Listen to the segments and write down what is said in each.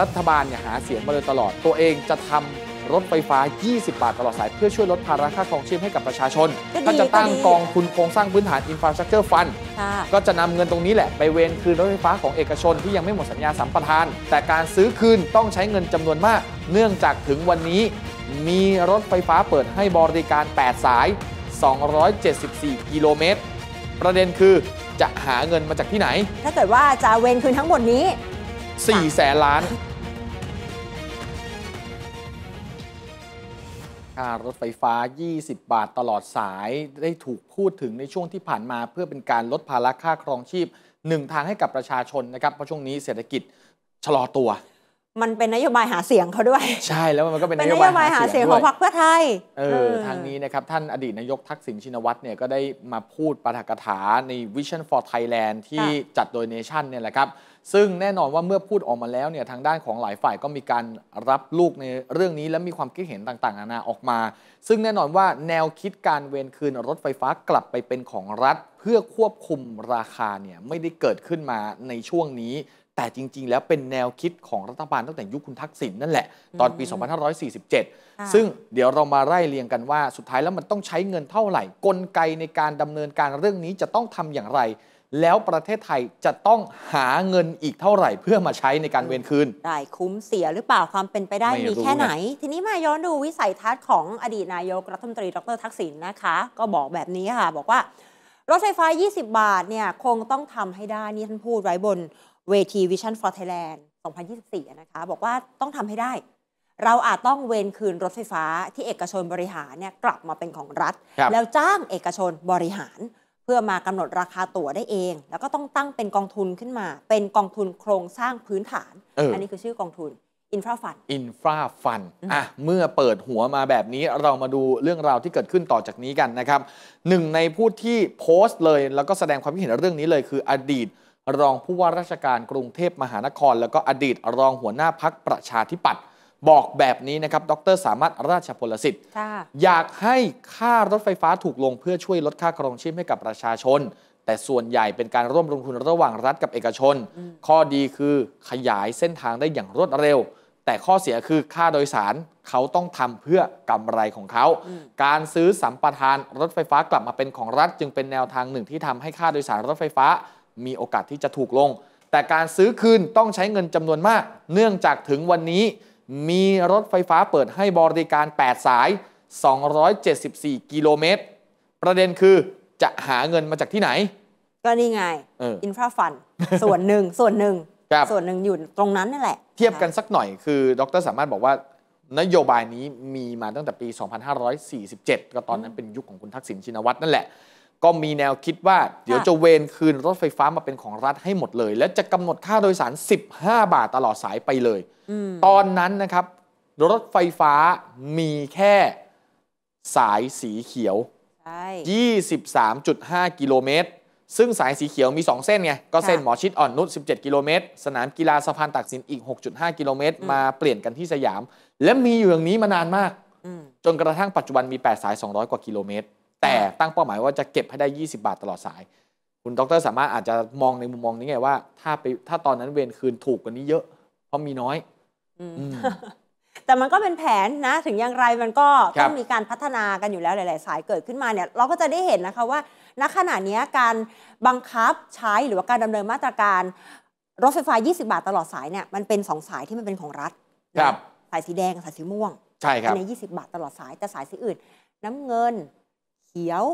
รัฐบาลเนี่ยหาเสียงมาโดยตลอด ตัวเองจะทำรถไฟฟ้า 20บาทตลอดสาย เพื่อช่วยลดภาระค่าครองชีพให้กับประชาชนก็จะตั้งกองทุนโครงสร้างพื้นฐานอินฟราสตรักเจอร์ฟัน ก็จะนำเงินตรงนี้แหละ ไปเวนคืนรถไฟฟ้าของเอกชน ที่ยังไม่หมดสัญญาสัมปทาน แต่การซื้อคืนต้องใช้เงินจำนวนมาก เนื่องจากถึงวันนี้ มีรถไฟฟ้าเปิดให้บริการ 8 สาย 274 กิโลเมตรประเด็นคือจะหาเงินมาจากที่ไหน ถ้าเกิดว่าจะเวนคืนทั้งหมดนี้4แสนล้านค่ารถไฟฟ้า 20 บาทตลอดสาย ได้ถูกพูดถึงในช่วงที่ผ่านมาเพื่อเป็นการลดภาระค่าครองชีพหนึ่งทางให้กับประชาชนนะครับ เพราะช่วงนี้เศรษฐกิจชะลอตัว มันเป็นนโยบายหาเสียงเขาด้วย ใช่แล้วมันก็เป็นนโยบายหาเสียง ของพรรคเพื่อไทย เออ ทางนี้นะครับ ท่านอดีตนายกทักษิณชินวัตรเนี่ยก็ได้มาพูดปาฐกถาใน Vision for Thailand ที่จัดโดยเนชั่นเนี่ยแหละครับซึ่งแน่นอนว่าเมื่อพูดออกมาแล้วเนี่ยทางด้านของหลายฝ่ายก็มีการรับลูกในเรื่องนี้และมีความคิดเห็นต่างๆนานาออกมา ซึ่งแน่นอนว่าแนวคิดการเวนคืนรถไฟฟ้ากลับไปเป็นของรัฐ เพื่อควบคุมราคาเนี่ยไม่ได้เกิดขึ้นมาในช่วงนี้ แต่จริงๆ แล้วเป็นแนวคิดของรัฐบาลตั้งแต่ยุคคุณทักษิณนั่นแหละตอนปี 2547 ซึ่งเดี๋ยวเรามาไล่เรียงกันว่าสุดท้ายแล้วมันต้องใช้เงินเท่าไหร่กลไกในการดำเนินการเรื่องนี้จะต้องทำอย่างไรแล้วประเทศไทยจะต้องหาเงินอีกเท่าไหร่เพื่อมาใช้ในการเวนคืน ได้คุ้มเสียหรือเปล่าความเป็นไปได้มีแค่ไหน ทีนี้มาย้อนดูวิสัยทัศน์ของอดีตนายกรัฐมนตรีดรทักษิณนนะคะ ก็บอกแบบนี้ค่ะ บอกว่า รถไฟฟ้า 20 บาทเนี่ยคงต้องทำให้ได้ นี่ท่านพูดไว้บนเวทีวิชั่น for Thailand 2024นะคะบอกว่าต้องทำให้ได้ เราอาจต้องเวนคืนรถไฟฟ้าที่เอกชนบริหารเนี่ยกลับมาเป็นของรัฐรแล้วจ้างเอกชนบริหารพื่อมากำหนดราคาตั๋วได้เอง แล้วก็ต้องตั้งเป็นกองทุนขึ้นมา เป็นกองทุนโครงสร้างพื้นฐานอออันนี้คือชื่อกองทุนอินฟราฟันอินฟราฟันอ่ะ เมื่อเปิดหัวมาแบบนี้ เรามาดูเรื่องราวที่เกิดขึ้นต่อจากนี้กันนะครับ หนึ่งในผู้ที่โพสต์เลย แล้วก็แสดงความคิดเห็นเรื่องนี้เลยคืออดีต รองผู้ว่าราชการกรุงเทพมหานคร แล้วก็อดีตรองหัวหน้าพักประชาธิปัตย์บอกแบบนี้นะครับ ดรสามารถราชพลสิทธิ์อยากให้ค่ารถไฟฟ้าถูกลงเพื่อช่วยลดค่าครองชีพให้กับประชาชน แต่ส่วนใหญ่เป็นการร่วมลงทุนระหว่างรัฐกับเอกชน ข้อดีคือขยายเส้นทางได้อย่างรวดเร็ว แต่ข้อเสียคือค่าโดยสารเขาต้องทำเพื่อกำไรของเขา การซื้อสัมปทานรถไฟฟ้ากลับมาเป็นของรัฐ จึงเป็นแนวทางหนึ่งที่ทำให้ค่าโดยสารรถไฟฟ้ามีโอกาสที่จะถูกลง แต่การซื้อคืนต้องใช้เงินจำนวนมาก เนื่องจากถึงวันนี้มีรถไฟฟ้าเปิดให้บริการ 8 สาย 274 กิโลเมตร ประเด็นคือจะหาเงินมาจากที่ไหน ก็นี่ไง อินฟราฟันส่วนหนึ่ง ส่วนหนึ่ง ส่วนหนึ่งอยู่ตรงนั้นนั่นแหละ เทียบกันสักหน่อยคือ ดร สามารถบอกว่า นโยบายนี้มีมาตั้งแต่ปี 2547 ก็ตอนนั้นเป็นยุคของคุณทักษิณ ชินวัตรนั่นแหละก็มีแนวคิดว่า เดี๋ยวจะเวนคืนรถไฟฟ้ามาเป็นของรัฐให้หมดเลย และจะกำหนดค่าโดยสาร 15 บาทตลอดสายไปเลย ตอนนั้นนะครับ รถไฟฟ้ามีแค่สายสีเขียว23.5กิโลเมตรซึ่งสายสีเขียวมี 2 เส้นไง ก็เส้นหมอชิดอ่อนนุช17 กิโลเมตรสนามกีฬาสะพานตักสินอีก 6.5 กิโลเมตรมาเปลี่ยนกันที่สยาม และมีอยู่อย่างนี้มานานมากจนกระทั่งปัจจุบันมี8สาย200 กว่ากิโลเมตรแต่ตั้งเป้าหมายว่าจะเก็บให้ได้ 20 บาทตลอดสาย คุณดรสามารถอาจจะมองในมุมมองนี้ไงว่าถ้าไปถ้าตอนนั้นเวรคืนถูกกว่านี้เยอะ เพราะมีน้อย แต่มันก็เป็นแผนนะ ถึงอย่างไรมันก็ ต้องมีการพัฒนากันอยู่แล้วหลาย ๆ สายเกิดขึ้นมาเนี่ย เราก็จะได้เห็นนะคะว่าณขณะนี้การบังคับใช้หรือว่าการดำเนินมาตรการรถไฟฟ้า 20 บาทตลอดสายเนี่ยมันเป็น2สายที่มันเป็นของรัฐสายสีแดงสายสีม่วง ใช่ครับใน 20 บาทตลอดสายแต่สายสีอื่นน้ำเงินเขียว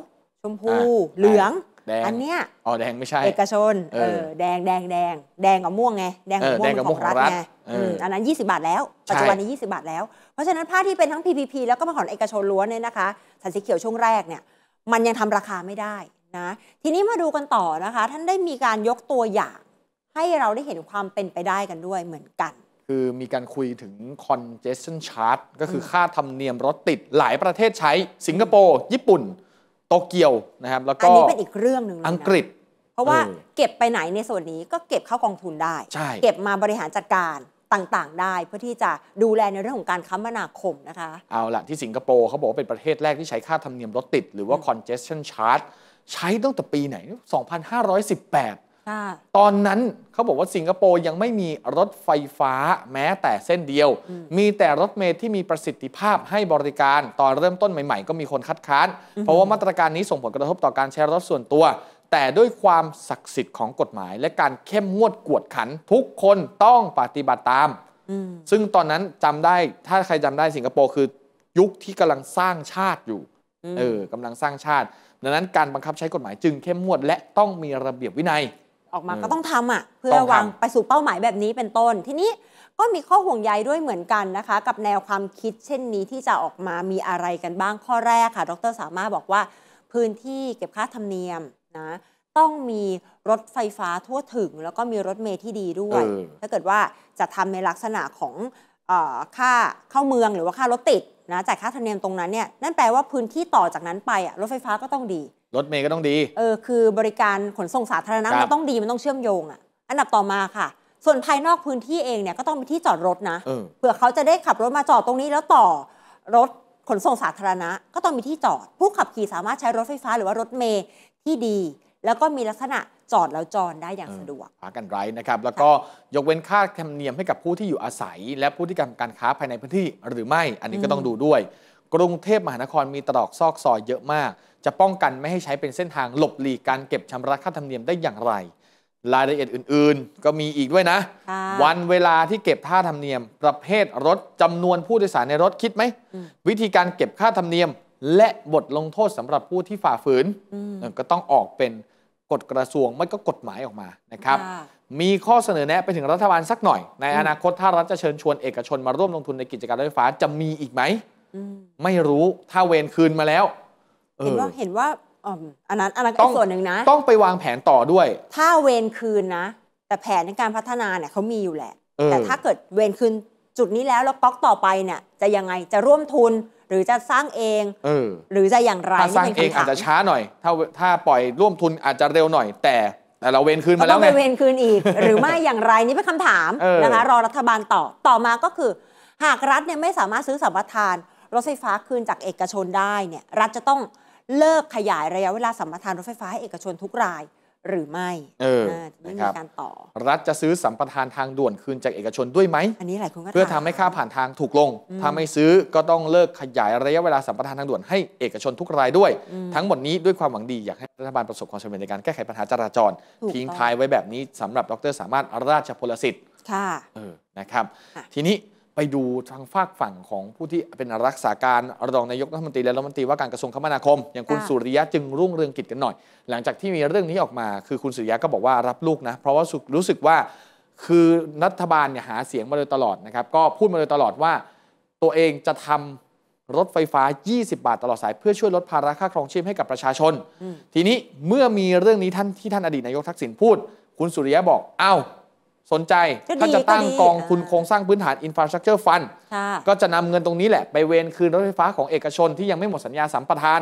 ชมพูเหลืองอันเนี้ยอ๋อแดงไม่ใช่ เอกชนเออแดงแดงแดงแดงกับม่วงไงแดงกับม่วงของรัฐไงอันนั้น 20บาทแล้วปัจจุบันนี้ 20บาทแล้วเพราะฉะนั้นผ้าที่เป็นทั้ง PPP แล้วก็มาของเอกชนล้วนเนี่ยนะคะสันสีเขียวช่วงแรกเนี่ยมันยังทำราคาไม่ได้นะ ทีนี้มาดูกันต่อนะคะ ท่านได้มีการยกตัวอย่าง ให้เราได้เห็นความเป็นไปได้กันด้วยเหมือนกันคือมีการคุยถึง congestion charge ก็คือค่าธรรมเนียมรถติดหลายประเทศใช้สิงคโปร์ ญี่ปุ่น โตเกียวนะครับ แล้วก็อันนี้เป็นอีกเรื่องหนึ่งอังกฤษ เพราะว่าเก็บไปไหนในส่วนนี้ก็เก็บเข้ากองทุนได้เก็บมาบริหารจัดการต่างๆ ได้เพื่อที่จะดูแลในเรื่องของการคมนาคมนะคะ เอาละที่สิงคโปร์เขาบอกว่าเป็นประเทศแรกที่ใช้ค่าธรรมเนียมรถติด หรือว่า congestion charge ใช้ตั้งแต่ปีไหน 2518ตอนนั้นเขาบอกว่าสิงคโปร์ยังไม่มีรถไฟฟ้าแม้แต่เส้นเดียว มีแต่รถเมล์ที่มีประสิทธิภาพให้บริการ ตอนเริ่มต้นใหม่ๆ ก็มีคนคัดค้านเพราะว่ามาตรการนี้ส่งผลกระทบต่อการใช้รถส่วนตัว แต่ด้วยความศักดิ์สิทธิ์ของกฎหมายและการเข้มงวดกวดขันทุกคนต้องปฏิบัติตาม ซึ่งตอนนั้นจำได้ถ้าใครจำได้สิงคโปร์คือยุคที่กำลังสร้างชาติอยู่เออกำลังสร้างชาติดังนั้นการบังคับใช้กฎหมายจึงเข้มงวด และต้องมีระเบียบวินัยออกมาก็ต้องทำอ่ะเพื่อวางไปสู่เป้าหมายแบบนี้เป็นต้นทีนี้ก็มีข้อห่วงใยด้วยเหมือนกันนะคะ กับแนวความคิดเช่นนี้ที่จะออกมามีอะไรกันบ้างข้อแรกค่ะ ดร สามารถบอกว่าพื้นที่เก็บค่าธรรมเนียมนะต้องมีรถไฟฟ้าทั่วถึง แล้วก็มีรถเมล์ที่ดีด้วย ถ้าเกิดว่าจะทำในลักษณะของค่าเข้าเมืองหรือว่าค่ารถติดนะจ่ายค่าธรรมเนียมตรงนั้นเนี่ยนั่นแปลว่าพื้นที่ต่อจากนั้นไปอ่ะรถไฟฟ้าก็ต้องดีรถเมย์ก็ต้องดี เออคือบริการขนส่งสาธารณะมันต้องดีมันต้องเชื่อมโยงอ่ะอันดับต่อมาค่ะ ส่วนภายนอกพื้นที่เองเนี่ยก็ต้องมีที่จอดรถนะเผื่อเขาจะได้ขับรถมาจอดตรงนี้แล้วต่อรถขนส่งสาธารณะ ก็ต้องมีที่จอด ผู้ขับขี่สามารถใช้รถไฟฟ้า หรือว่ารถเมย์ที่ดี แล้วก็มีลักษณะจอดแล้วจอดได้อย่างสะดวกพากันไรนะครับ แล้วก็ยกเว้นค่าธรรมเนียมให้กับผู้ที่อยู่อาศัย และผู้ที่ทำการค้าภายในพื้นที่หรือไม่อันนี้ก็ต้องดูด้วย กรุงเทพมหานครมีตรอกซอกซอยเยอะมากจะป้องกันไม่ให้ใช้เป็นเส้นทางหลบหลีกการเก็บชำระค่าธรรมเนียมได้อย่างไร รายละเอียดอื่น ๆ ก็มีอีกด้วยนะ วันเวลาที่เก็บค่าธรรมเนียม ประเภทรถจำนวนผู้โดยสารในรถคิดไหม วิธีการเก็บค่าธรรมเนียม และบทลงโทษสำหรับผู้ที่ฝ่าฝืนก็ต้องออกเป็นกฎกระทรวงไม่ก็กฎหมายออกมานะครับ มีข้อเสนอแนะไปถึงรัฐบาล สักหน่อย ในอนาคตถ้ารัฐจะเชิญชวนเอกชนมาร่วมลงทุนในกิจการรถไฟฟ้าจะมีอีกไหมไม่รู้ถ้าเวรคืนมาแล้วเห็นว่าเห็นว่าอันนั้นอันนั้นก็ส่วนหนึ่งนะ ต้องไปวางแผนต่อด้วย ถ้าเวรคืนนะ แต่แผนในการพัฒนาเนี่ยเขามีอยู่แหละ แต่ถ้าเกิดเวรคืนจุดนี้แล้วแล้วก๊อกต่อไปเนี่ยจะยังไงจะร่วมทุนหรือจะสร้างเองเออหรือจะอย่างไรถ้าสร้างเองอาจจะช้าหน่อย ถ้าถ้าปล่อยร่วมทุนอาจจะเร็วหน่อย แต่แต่เราเวนคืนมาแล้วไงต้องไปเวนคืนอีกหรือไม่อย่างไรนี่เป็นคำถามนะคะรอรัฐบาลตอบต่อมาก็คือหากรัฐเนี่ยไม่สามารถซื้อสัมปทานรถไฟฟ้าคืนจากเอกชนได้เนี่ย รัฐจะต้องเลิกขยายระยะเวลาสัมปทานรถไฟฟ้าให้เอกชนทุกรายหรือไม่เออไม่มีการต่อ รัฐจะซื้อสัมปทานทางด่วนคืนจากเอกชนด้วยไหมอันนี้หลายคนก็เพื่อทำให้ค่าผ่านทางถูกลง ถ้าไม่ซื้อก็ต้องเลิกขยายระยะเวลาสัมปทานทางด่วนให้เอกชนทุกรายด้วย ทั้งหมดนี้ด้วยความหวังดีอยากให้รัฐบาลประสบความสำเร็จในการแก้ไขปัญหาจราจร ทิ้งท้ายไว้แบบนี้สำหรับดร สามารถราชพลสิทธิ์ค่ะนะครับ ทีนี้ไปดูทางฝากฝั่งของผู้ที่เป็นรักษาการรองนายกรัฐมนตรีและรัฐมนตรีว่าการกระทรวงคมนาคมอย่างคุณสุริยะจึงรุ่งเรืองกิจกันหน่อย หลังจากที่มีเรื่องนี้ออกมา คือคุณสุริยะก็บอกว่ารับลูกนะเพราะว่ารู้สึกว่าคือรัฐบาลเนี่ยหาเสียงมาโดยตลอดนะครับก็พูดมาโดยตลอดว่า ตัวเองจะทำรถไฟฟ้า 20 บาทตลอดสาย เพื่อช่วยลดภาระค่าครองชีพให้กับประชาชน ทีนี้เมื่อมีเรื่องนี้ท่านที่ท่านอดีตนายกทักษิณพูด คุณสุริยะบอกอ้าวสนใจ้าจะตั้งกองทุนโครงสร้างพื้นฐานอินฟราสตรักเจอร์ฟันก็จะนำเงินตรงนี้แหละ ไปเวนคืนรถไฟฟ้าของเอกชนที่ยังไม่หมดสัญญาสัมปทาน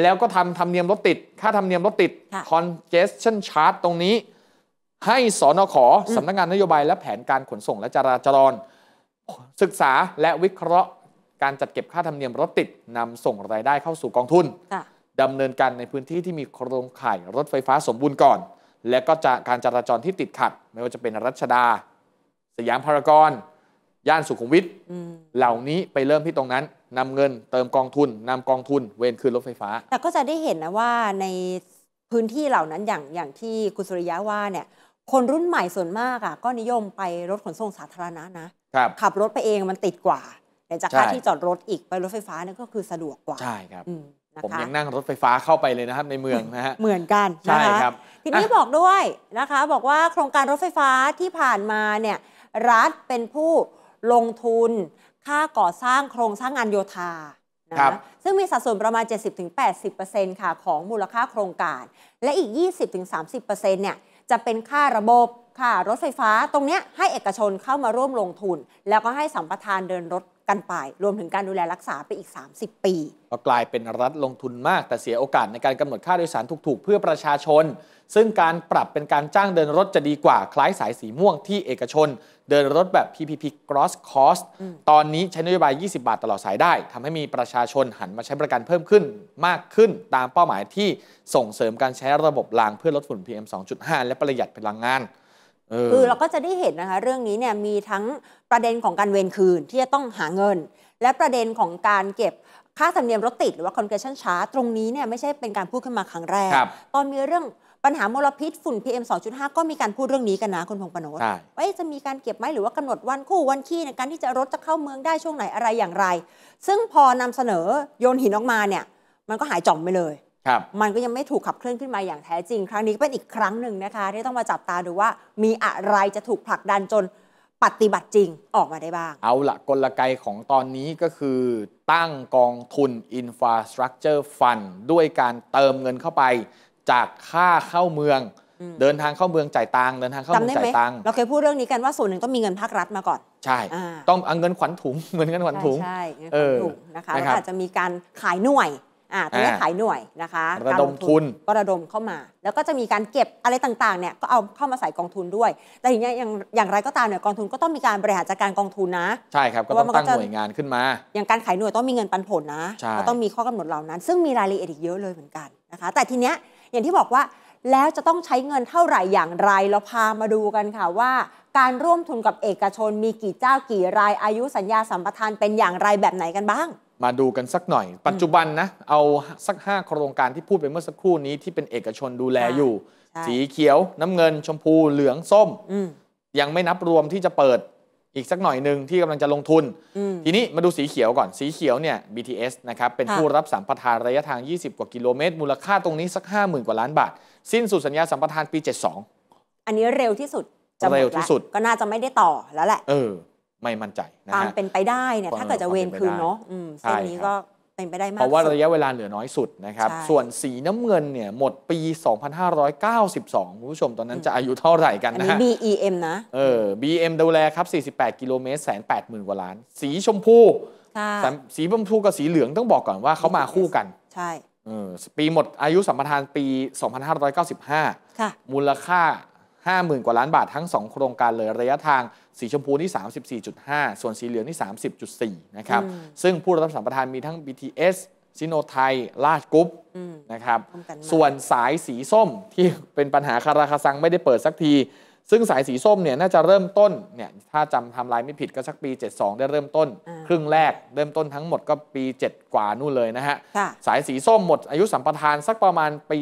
แล้วก็ทำทธรรมเนียมรถติด ค่าธรรมเนียมรถติด congestion charge ตรงนี้ให้สอนอขอสำนักงานนโยบายและแผนการขนส่งและจราจรศึกษาและวิเคราะห์ การจัดเก็บค่าธรรมเนียมรถติดนำส่งรายได้เข้าสู่กองทุนดำเนินการในพื้นที่ที่มีโครงข่ายรถไฟฟ้าสมบูรณ์ก่อนและก็จะการจราจรที่ติดขัด ไม่ว่าจะเป็นรัชดา สยามพารากอนย่านสุขุมวิทเหล่านี้ไปเริ่มที่ตรงนั้นนำเงินเติมกองทุน นำกองทุนเวนคืนรถไฟฟ้า แต่ก็จะได้เห็นนะว่าในพื้นที่เหล่านั้นอย่างอย่างที่คุณสุริยะว่าเนี่ย คนรุ่นใหม่ส่วนมากอ่ะก็นิยมไปรถขนส่งสาธารณะนะ ขับรถไปเองมันติดกว่าแต่จากค่าที่จอดรถอีกไปรถไฟฟ้านี่ก็คือสะดวกกว่าใช่ครับผมยังนั่งรถไฟฟ้าเข้าไปเลยนะครับในเมืองนะฮะเหมือนกันใช่ครับทีนี้บอกด้วยนะคะบอกว่าโครงการรถไฟฟ้าที่ผ่านมาเนี่ยรัฐเป็นผู้ลงทุน ค่าก่อสร้างโครงสร้างงานโยธานะซึ่งมีสัดส่วนประมาณ 70-80%ค่ะของมูลค่าโครงการและอีก20-30%เนี่ยจะเป็นค่าระบบค่ารถไฟฟ้าตรงนี้ให้เอกชนเข้ามาร่วมลงทุนแล้วก็ให้สัมปทานเดินรถันไป รวมถึงการดูแลรักษาไปอีก 30 ปีก็กลายเป็นรัฐลงทุนมาก แต่เสียโอกาสในการกำหนดค่าโดยสารถูกๆเพื่อประชาชน ซึ่งการปรับเป็นการจ้างเดินรถจะดีกว่าคล้ายสายสีม่วงที่เอกชน เดินรถแบบ PPP cross cost ตอนนี้ใช้นโยบาย 20 บาทตลอดสายได้ทำให้มีประชาชนหันมาใช้บริการเพิ่มขึ้นมากขึ้นตามเป้าหมายที่ส่งเสริมการใช้ระบบรางเพื่อลดฝุ่น PM 2.5และประหยัดพลังงานคือเราก็จะได้เห็นนะคะเรื่องนี้เนี่ยมีทั้งประเด็นของการเวรคืนที่จะต้องหาเงิน และประเด็นของการเก็บค่าธรรมเนียมรถติดหรือว่า congestion c h a r ตรงนี้เนี่ยไม่ใช่เป็นการพูดขึ้นมาครั้งแรก ตอนมีเรื่องปัญหามลพิษฝุ่น PM 2.5ก็มีการพูดเรื่องนี้กันนะคุณพงษ์ปนนว่าจะมีการเก็บไหมหรือว่ากำหนดวันคู่วันขี้ในการที่จะรถจะเข้าเมืองได้ช่วงไหนอะไรอย่างไร ซึ่งพอนำเสนอโยนหินออกมาเนี่ยมันก็หายจ่องไปเลยมันก็ยังไม่ถูกขับเคลื่อนขึ้นมาอย่างแท้จริง ครั้งนี้เป็นอีกครั้งหนึ่งนะคะ ที่ต้องมาจับตาดูว่ามีอะไรจะถูกผลักดันจนปฏิบัติจริงออกมาได้บ้าง เอาละกลไกของตอนนี้ก็คือตั้งกองทุน Infrastructure Fund ด้วยการเติมเงินเข้าไป จากค่าเข้าเมือง เดินทางเข้าเมืองจ่ายตังเดินทางเข้าเมืองจ่ายตังเราเคยพูดเรื่องนี้กันว่าส่วนหนึ่งต้องมีเงินภาครัฐมาก่อน ใช่ต้องเอาเงินขวัญถุงเงินเงินขวัญถุงใช่เงินขวัญถุงนะคะแล้วอาจจะมีการขายหน่วยอ่าตัวนี้ขายหน่วยนะคะระดมทุนก็ระดมเข้ามา แล้วก็จะมีการเก็บอะไรต่างๆเนี่ยก็เอาเข้ามาใส่กองทุนด้วย แต่อย่างี้อย่างอย่างไรก็ตามเนี่ยกองทุน ก็ต้องมีการบริหารจัดการกองทุนนะ ใช่ครับก็ต้องตั้งหน่วยงานขึ้นมาอย่างการขายหน่วยต้องมีเงินปันผลนะก็ต้องมีข้อกำหนดเหล่านั้นซึ่งมีรายละเอียดอีกเยอะเลยเหมือนกันนะคะ แต่ทีเนี้ยอย่างที่บอกว่าแล้วจะต้องใช้เงินเท่าไหร่อย่างไรเราพามาดูกันค่ะว่าการร่วมทุนกับเอกชน มีกี่เจ้ากี่รายอายุสัญญาสัมปทานเป็นอย่างไรแบบไหนกันบ้างมาดูกันสักหน่อย ปัจจุบันนะ เอาสัก 5 โครงการที่พูดไปเมื่อสักครู่นี้ ที่เป็นเอกชนดูแลอยู่ สีเขียวน้ำเงินชมพูเหลืองส้มยังไม่นับรวมที่จะเปิดอีกสักหน่อยหนึ่งที่กำลังจะลงทุนทีนี้มาดูสีเขียวก่อนสีเขียวเนี่ย BTS นะครับเป็นผู้รับสัมปทานระยะทาง 20 กว่า กิโลเมตร มูลค่าตรงนี้สัก 50,000 กว่าล้านบาทสิ้นสุดสัญญาสัมปทานปี72อันนี้เร็วที่สุดจะเร็วที่สุดก็น่าจะไม่ได้ต่อแล้วแหละเออไม่มั่นใจความเป็นไปได้เนี่ย ถ้าเกิดจะเวนคืนเนาะเส้นนี้ก็เป็นไปได้มาก เพราะว่าระยะเวลาเหลือน้อยสุดนะครับ ส่วนสีน้ำเงินเนี่ย หมดปี 2592 คุณผู้ชมตอนนั้นจะอายุเท่าไหร่กันนะ BEM นะ เออ BM ดูแลครับ 48 กิโลเมตร แสนแปดหมื่นกว่าล้าน สีชมพู ค่ะ สีชมพูกับสีเหลืองต้องบอกก่อนว่าเขามาคู่กัน ใช่เออปีหมดอายุสัมปทานปี 2595 ค่ะ มูลค่า 50,000 กว่าล้านบาททั้ง 2 โครงการเลยระยะทางสีชมพูนี่ 34.5 ส่วนสีเหลืองนี่ 30.4 นะครับ ซึ่งผู้รับสัมปทานมีทั้ง BTS ซิโนไทยลาดกรุ๊ปนะครับ ส่วนสายสีส้มที่เป็นปัญหาคาราคาซังไม่ได้เปิดสักที ซึ่งสายสีส้มเนี่ยน่าจะเริ่มต้น เนี่ย ถ้าจำทำลายไม่ผิดก็สักปี 72 ได้เริ่มต้น ครึ่งแรก เริ่มต้นทั้งหมดก็ปี 7 กว่านู่นเลยนะฮะ สายสีส้มหมดอายุสัมปทานสักประมาณปี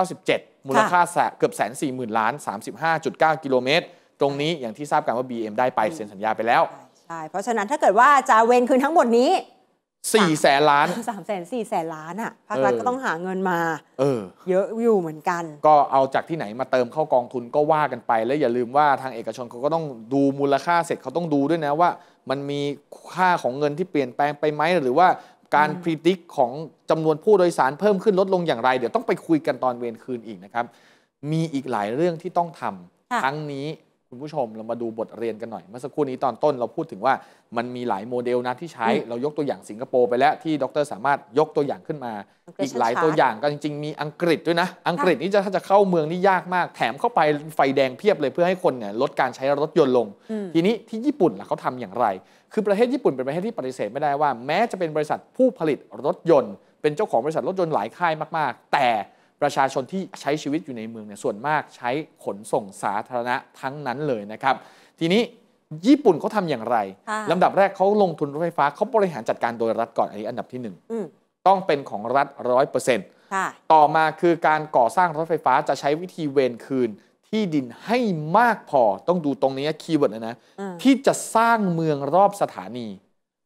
2597 มูลค่าเกือบแสนสี่หมื่นล้าน35.9กิโลเมตรตรงนี้อย่างที่ทราบกันว่า BM ได้ไปเซ็นสัญญาไปแล้วใช่เพราะฉะนั้นถ้าเกิดว่าจะเวนคืนทั้งหมดนี้สี่แสนล้านสามแสนสี่แสนล้านอ่ะภาครัฐก็ต้องหาเงินมาเออเยอะอยู่เหมือนกัน ก็เอาจากที่ไหนมาเติมเข้ากองทุนก็ว่ากันไป แล้วอย่าลืมว่าทางเอกชนเขาก็ต้องดูมูลค่าเสร็จเขาต้องดูด้วยนะว่า มันมีค่าของเงินที่เปลี่ยนแปลงไปไหมหรือว่าการพิจิตรของจำนวนผู้โดยสารเพิ่มขึ้นลดลงอย่างไร เดี๋ยวต้องไปคุยกันตอนเวรคืนอีกนะครับ มีอีกหลายเรื่องที่ต้องทำทั้งนี้คุณผู้ชมเรามาดูบทเรียนกันหน่อยเมื่อสักครู่นี้ตอนต้น เราพูดถึงว่ามันมีหลายโมเดลนะที่ใช้เรายกตัวอย่างสิงคโปร์ไปแล้วที่ดรสามารถยกตัวอย่างขึ้นมา อีกหลายตัวอย่างก็จริง ๆ มีอังกฤษด้วยนะ อังกฤษนี่จะถ้าจะเข้าเมืองนี่ยากมาก แถมเข้าไปไฟแดงเพียบเลยเพื่อให้คนเนี่ยลดการใช้รถยนต์ลง ทีนี้ที่ญี่ปุ่นล่ะเขาทำอย่างไร คือประเทศญี่ปุ่นเป็นประเทศที่ปฏิเสธไม่ได้ว่า แม้จะเป็นบริษัทผู้ผลิตรถยนต์ เป็นเจ้าของบริษัทรถยนต์หลายค่ายมาก ๆ แต่ประชาชนที่ใช้ชีวิตอยู่ในเมืองเนี่ยส่วนมากใช้ขนส่งสาธารณะทั้งนั้นเลยนะครับ ทีนี้ญี่ปุ่นเขาทาอย่างไร ลำดับแรกเขาลงทุนรถไฟฟ้าเขาบริหารจัดการโดยรัฐก่อนอันนี้อันดับที่หนึ่งต้องเป็นของรัฐร้อยเปอร์เซ็นต์ต่อมาคือการก่อสร้างรถไฟฟ้าจะใช้วิธีเวนคืนที่ดินให้มากพอต้องดูตรงนี้คีย์เวิร์ดนะนะ ที่จะสร้างเมืองรอบสถานี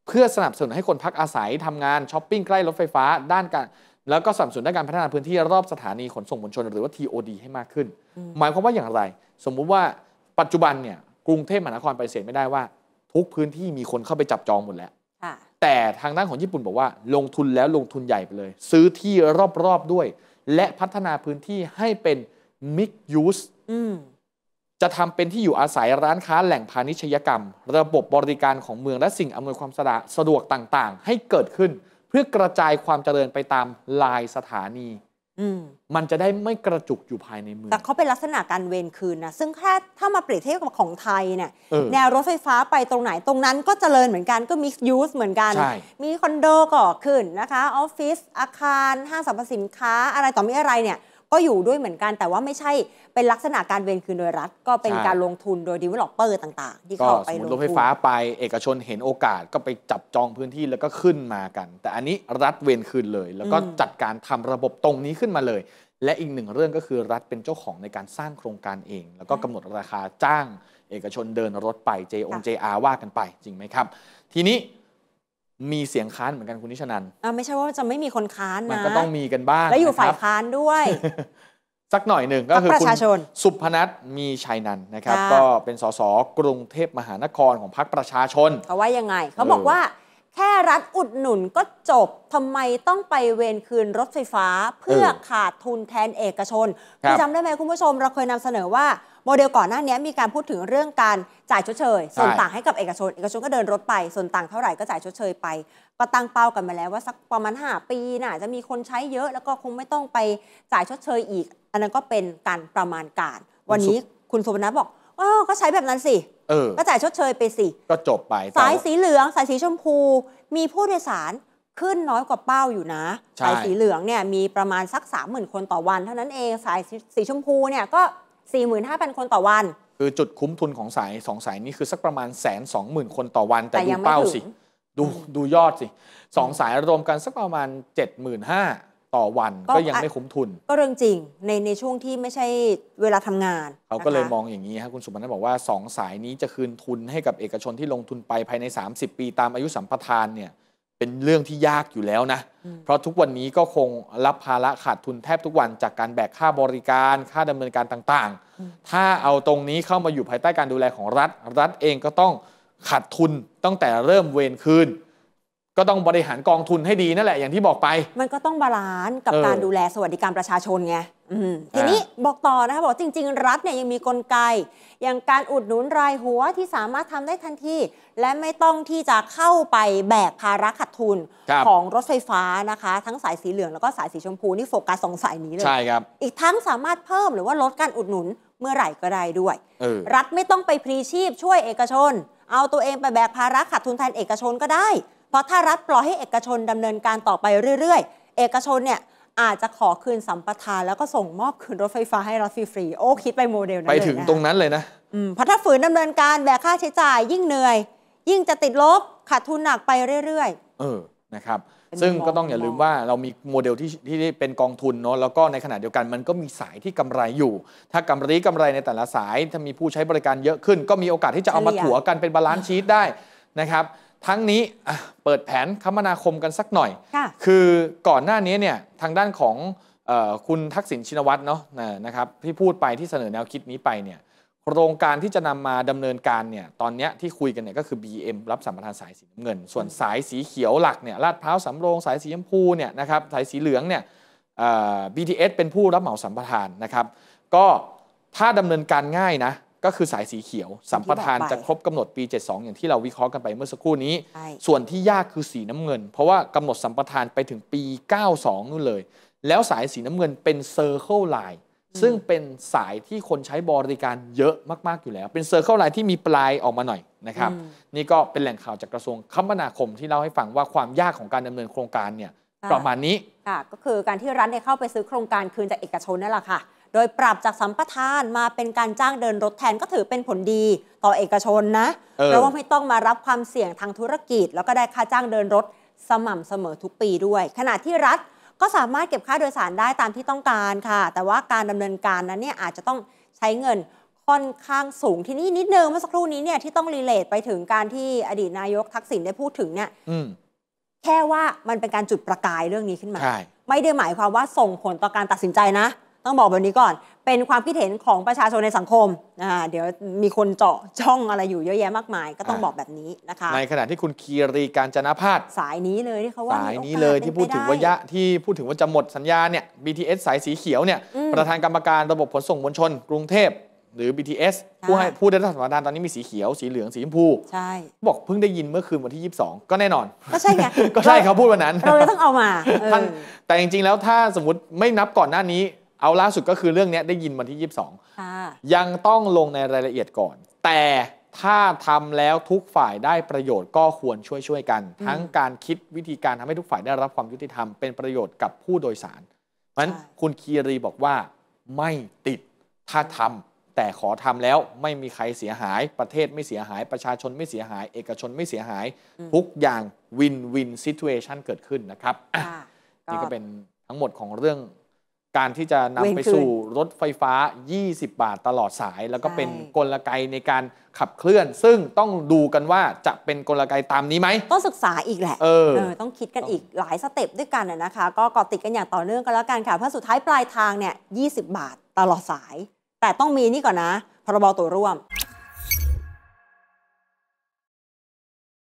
เพื่อสนับสนุนให้คนพักอาศัยทำงานช้อปปิ้งใกล้รถไฟฟ้าด้านการแล้วก็สัมสุ่นในการพัฒนาพื้นที่รอบสถานีขนส่งมวลชนหรือว่า TOD ให้มากขึ้น หมายความว่าอย่างไร สมมุติว่าปัจจุบันเนี่ย กรุงเทพมหานครไปเสธไม่ได้ว่า ทุกพื้นที่มีคนเข้าไปจับจองหมดแล้วแต่ทางด้านของญี่ปุ่นบอกว่า ลงทุนแล้วลงทุนใหญ่ไปเลย ซื้อที่รอบ ๆ ด้วย และพัฒนาพื้นที่ให้เป็นมิกยูสจะทำเป็นที่อยู่อาศัยร้านค้า แหล่งพาณิชยกรรม ระบบบริการของเมืองและสิ่งอำนวยความสะดวกต่างๆ ให้เกิดขึ้นพื่อกระจายความเจริญไปตามลายสถานี มันจะได้ไม่กระจุกอยู่ภายในเมือง แต่เขาเป็นลักษณะการเวนคืนนะ ซึ่งแค่ถ้ามาเปรียบเทียบกับของไทยเนี่ย แนวรถไฟฟ้าไปตรงไหนตรงนั้นก็เจริญเหมือนกันก็มิกซ์ยูสเหมือนกัน มีคอนโดก่อขึ้นนะคะ ออฟฟิศอาคาร ห้างสรรพสินค้า อะไรต่อมีอะไรเนี่ยก็อยู่ด้วยเหมือนกันแต่ว่าไม่ใช่เป็นลักษณะการเวนคืนโดยรัฐ ก็เป็นการลงทุนโดยดีเวลลอปเปอร์ต่างๆ ที่เข้าไปลงทุนรถไฟฟ้าไปเอกชนเห็นโอกาสก็ไปจับจองพื้นที่แล้วก็ขึ้นมากัน แต่อันนี้รัฐเวนคืนเลย แล้วก็จัดการทำระบบตรงนี้ขึ้นมาเลย และอีกหนึ่งเรื่องก็คือรัฐเป็นเจ้าของในการสร้างโครงการเอง แล้วก็กำหนดราคาจ้าง เอกชนเดินรถไป JOJR ว่ากันไป จริงไหมครับ ทีนี้มีเสียงค้านเหมือนกันคุณนิชนันอ่าไม่ใช่ว่าจะไม่มีคนค้านนะ มันก็ต้องมีกันบ้าง และอยู่ฝ่ายค้านด้วย สักหน่อยหนึ่งก็คือคุณสุพนัทมีชัยนันนะครับ ก็เป็นสสกรุงเทพมหานครของพรรคประชาชนเขาว่ายังไงเขาบอกว่า แค่รัฐอุดหนุนก็จบทำไมต้องไปเวรคืนรถไฟฟ้า เพื่อขาดทุนแทนเอกชนคือจำได้ไหมคุณผู้ชมเราเคยนำเสนอว่าโมเดลก่อนหน้านี้มีการพูดถึงเรื่องการจ่ายชดเชยส่วนต่างให้กับเอกชน เอกชนก็เดินรถไปส่วนต่างเท่าไหร่ก็จ่ายชดเชยไป ก็ตั้งเป้ากันมาแล้วว่าสักประมาณ5ปีน่าจะมีคนใช้เยอะแล้วก็คงไม่ต้องไปจ่ายชดเชยอีก อันนั้นก็เป็นการประมาณการ วันนี้คุณสุวรรณบอกว่าก็ใช้แบบนั้นสิก็จ่ายชดเชย ไปสิก็จบไป สายสีเหลืองสายสีชมพู มีผู้โดยสารขึ้นน้อยกว่าเป้าอยู่นะสายสีเหลืองเนี่ยมีประมาณสัก30,000คนต่อวันเท่านั้นเองสายสีชมพูเนี่ยก็45,000คนต่อวัน คือจุดคุ้มทุนของสายสองสายนี้คือสักประมาณแสนสองหมื่นคนต่อวันแต่แตดูเป้าสิ ดูดูยอดสิสองสายรวมกันสักประมาณ 7 5 0 0 0 ต่อวันก็ก็ยังไม่คุ้มทุนก็เรื่องจริงในในช่วงที่ไม่ใช่เวลาทำงาน เขาก็เลยมองอย่างนี้ฮะคุณสุมนันบอกว่า 2 สายนี้จะคืนทุนให้กับเอกชนที่ลงทุนไปภายใน 30 ปี ตามอายุสัมปทานเนี่ยเป็นเรื่องที่ยากอยู่แล้วนะ เพราะทุกวันนี้ก็คงรับภาระขาดทุนแทบทุกวัน จากการแบกค่าบริการค่าดำเนินการต่าง ๆ ถ้าเอาตรงนี้เข้ามาอยู่ภายใต้การดูแลของรัฐ รัฐเองก็ต้องขาดทุนตั้งแต่เริ่มเวรคืนก็ต้องบริหารกองทุนให้ดีนั่นแหละอย่างที่บอกไป มันก็ต้องบาลานซ์กับการดูแลสวัสดิการประชาชนไงทีนี้ บอกต่อนะคะบอกจริง ๆ รัฐเนี่ยยังมีกลไก อย่างการอุดหนุนรายหัวที่สามารถทำได้ทันทีและไม่ต้องที่จะเข้าไปแบกภาระขาดทุนของรถไฟฟ้านะคะทั้งสายสีเหลืองแล้วก็สายสีชมพูนี่โฟกัสสองสายนี้เลยใช่ครับอีกทั้งสามารถเพิ่มหรือว่าลดการอุดหนุนเมื่อไหร่ก็ได้ด้วย รัฐไม่ต้องไปพรีชีพช่วยเอกชน เอาตัวเองไปแบกภาระขาดทุนแทนเอกชนก็ได้ เพราะถ้ารัฐปล่อยให้เอกชนดำเนินการต่อไปเรื่อยๆ เอกชนเนี่ยอาจจะขอคืนสัมปทานแล้วก็ส่งมอบคืนรถไฟฟ้าให้รัฐฟรีๆโอ้คิดไปโมเดลนั้นไปถึงตรงนั้นเลยนะเพราะถ้าฝืนดำเนินการแบกค่าใช้จ่ายยิ่งเหนื่อย ยิ่งจะติดลบขาดทุนหนักไปเรื่อยๆ เออ นะครับ ซึ่งก็ต้องอย่าลืมว่าเรามีโมเดลที่ที่เป็นกองทุนเนาะแล้วก็ในขณะเดียวกันมันก็มีสายที่กำไรอยู่ ถ้ากำไรกำไรในแต่ละสายถ้ามีผู้ใช้บริการเยอะขึ้น ก็มีโอกาสที่จะเอามาถัวกันเป็นบาลานซ์ชีตได้นะครับทั้งนี้เปิดแผนคมนาคมกันสักหน่อยคือก่อนหน้านี้เนี่ยทางด้านของคุณทักษิณชินวัตรเนาะนะครับที่พูดไปที่เสนอแนวคิดนี้ไปเนี่ยโครงการที่จะนำมาดำเนินการเนี่ยตอนนี้ที่คุยกันเนี่ยก็คือ BM รับสัมปทานสายสีเงิน ส่วนสายสีเขียวหลักเนี่ยลาดพร้าวสำโรงสายสีชมพูเนี่ยนะครับสายสีเหลืองเนี่ย BTS เป็นผู้รับเหมาสัมปทานนะครับ ก็ถ้าดำเนินการง่ายนะก็คือสายสีเขียว สัมปทานจะครบกำหนดปี 72 อย่างที่เราวิเคราะห์กันไปเมื่อสักครู่นี้ ส่วนที่ยากคือสีน้ำเงิน เพราะว่ากำหนดสัมปทานไปถึงปี 92 นู่นเลย แล้วสายสีน้ำเงินเป็นเซอร์เคิลไลน์ซึ่งเป็นสายที่คนใช้บริการเยอะมากๆ อยู่แล้ว เป็นเซอร์เคิลไลน์ที่มีปลายออกมาหน่อยนะครับนี่ก็เป็นแหล่งข่าวจากกระทรวงคมนาคมที่เล่าให้ฟังว่าความยากของการดำเนินโครงการเนี่ยประมาณนี้ค่ะก็คือการที่รัฐเข้าไปซื้อโครงการคืนจากเอกชนนั่นแหละค่ะโดยปรับจากสัมปทานมาเป็นการจ้างเดินรถแทนก็ถือเป็นผลดีต่อเอกชนนะเพราะว่าไม่ต้องมารับความเสี่ยงทางธุรกิจ แล้วก็ได้ค่าจ้างเดินรถสม่ำเสมอทุกปีด้วย ขณะที่รัฐก็สามารถเก็บค่าโดยสารได้ตามที่ต้องการค่ะ แต่ว่าการดำเนินการนั้นเนี่ยอาจจะต้องใช้เงินค่อนข้างสูงที่นี่นิดนึงเมื่อสักครู่นี้เนี่ยที่ต้องรีเลทไปถึงการที่อดีตนายกทักษิณได้พูดถึงเนี่ยแค่ว่ามันเป็นการจุดประกายเรื่องนี้ขึ้นมาไม่ได้หมายความว่าส่งผลต่อการตัดสินใจนะต้องบอกแบบนี้ก่อน เป็นความคิดเห็นของประชาชนในสังคมอ่าเดี๋ยวมีคนเจาะช่องอะไรอยู่เยอะแยะมากมาย ก็ต้องบอกแบบนี้นะคะ ในขณะที่คุณคีรีการจนาพาสสายนี้เลยที่เขาว่า สายนี้เลยที่พูดถึงว่ายะที่พูดถึงว่าจะหมดสัญญาเนี่ย BTS สายสีเขียวเนี่ยประธานกรรมการระบบขนส่งมวลชน กรุงเทพ หรือ BTS ผู้ให้ผู้ได้รับสัมปทานตอนนี้มีสีเขียว สีเหลืองสีชมพู ใช่ บอกเพิ่งได้ยินเมื่อคืนวันที่ 22 ก็แน่นอนก็ใช่ไงก็ใช่เขาพูดวันนั้นเราเลยต้องเอามาแต่จริงๆแล้วถ้าสมมติไม่นับก่อนหน้านี้เอาล่าสุดก็คือเรื่องนี้ได้ยินวันที่ 22 ยังต้องลงในรายละเอียดก่อน แต่ถ้าทำแล้วทุกฝ่ายได้ประโยชน์ก็ควรช่วยช่วยกัน ทั้งการคิดวิธีการทำให้ทุกฝ่ายได้รับความยุติธรรมเป็นประโยชน์กับผู้โดยสาร เพราะฉะนั้นคุณคีรีบอกว่าไม่ติดถ้าทำแต่ขอทำแล้วไม่มีใครเสียหาย ประเทศไม่เสียหาย ประชาชนไม่เสียหาย เอกชนไม่เสียหาย ทุกอย่างวินวินซิทูเอชันเกิดขึ้นนะครับนี่ก็เป็นทั้งหมดของเรื่องการที่จะนำไปสู่รถไฟฟ้า 20 บาทตลอดสาย แล้วก็เป็นกลไกในการขับเคลื่อน ซึ่งต้องดูกันว่าจะเป็นกลไกตามนี้ไหม ต้องศึกษาอีกแหละเออต้องคิดกันอีกหลายสเต็ปด้วยกันนะคะ ก็กอติดกันอย่างต่อเนื่องกันแล้วกันค่ะเพราะสุดท้ายปลายทางเนี่ย 20 บาทตลอดสาย แต่ต้องมีนี่ก่อนนะ พรบตัวร่วม